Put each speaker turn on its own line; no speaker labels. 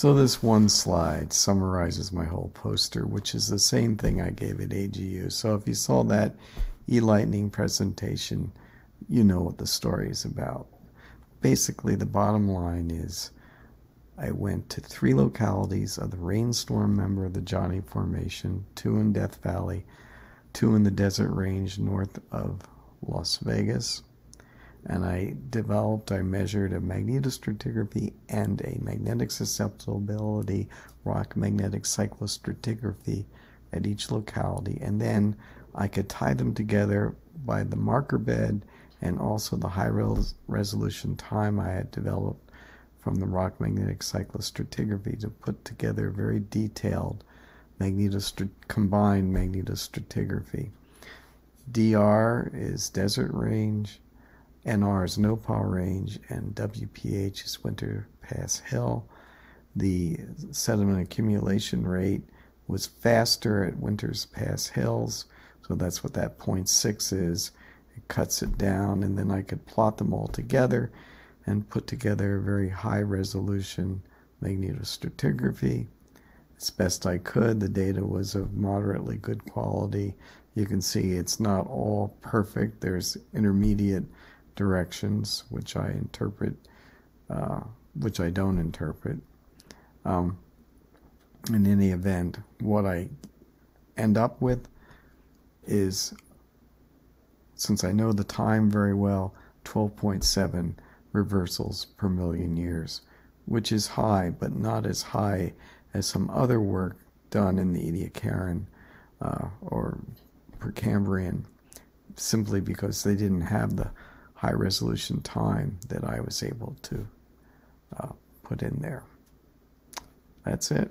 So this one slide summarizes my whole poster, which is the same thing I gave at AGU. So if you saw that e-lightning presentation, you know what the story is about. Basically, the bottom line is I went to three localities of the rainstorm member of the Johnny Formation, two in Death Valley, two in the Desert Range north of Las Vegas, and I developed, I measured a magnetostratigraphy and a magnetic susceptibility rock magnetic cyclostratigraphy at each locality, and then I could tie them together by the marker bed and also the high res resolution time I had developed from the rock magnetic cyclostratigraphy to put together very detailed magnetostrat combined magnetostratigraphy. DR is desert range. NR is no power range, and WPH is winter Pass hill. The sediment accumulation rate was faster at winters Pass hills, so that's what that 0.6 is. It cuts it down, and then I could plot them all together and put together a very high resolution magnetostratigraphy as best I could. The data was of moderately good quality. You can see it's not all perfect, there's intermediate directions, which I interpret, uh, which I don't interpret. Um, in any event, what I end up with is, since I know the time very well, 12.7 reversals per million years, which is high, but not as high as some other work done in the Ediacaran uh, or Precambrian, simply because they didn't have the high resolution time that I was able to uh, put in there. That's it.